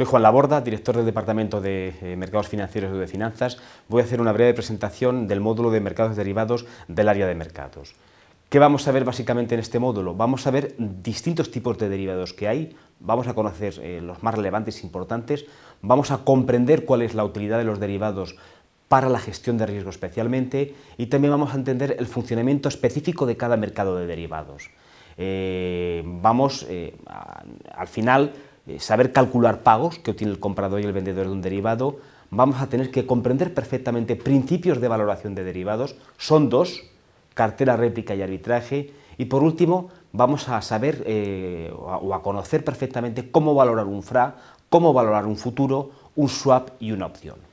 Soy Juan Laborda, director del Departamento de eh, Mercados Financieros y de Finanzas. Voy a hacer una breve presentación del módulo de mercados derivados del área de mercados. ¿Qué vamos a ver básicamente en este módulo? Vamos a ver distintos tipos de derivados que hay, vamos a conocer eh, los más relevantes e importantes, vamos a comprender cuál es la utilidad de los derivados para la gestión de riesgo especialmente y también vamos a entender el funcionamiento específico de cada mercado de derivados. Eh, vamos al final eh, saber calcular pagos que obtiene el comprador y el vendedor de un derivado, vamos a tener que comprender perfectamente principios de valoración de derivados, son dos, cartera, réplica y arbitraje, y por último vamos a saber eh, o a conocer perfectamente cómo valorar un FRA, cómo valorar un futuro, un swap y una opción.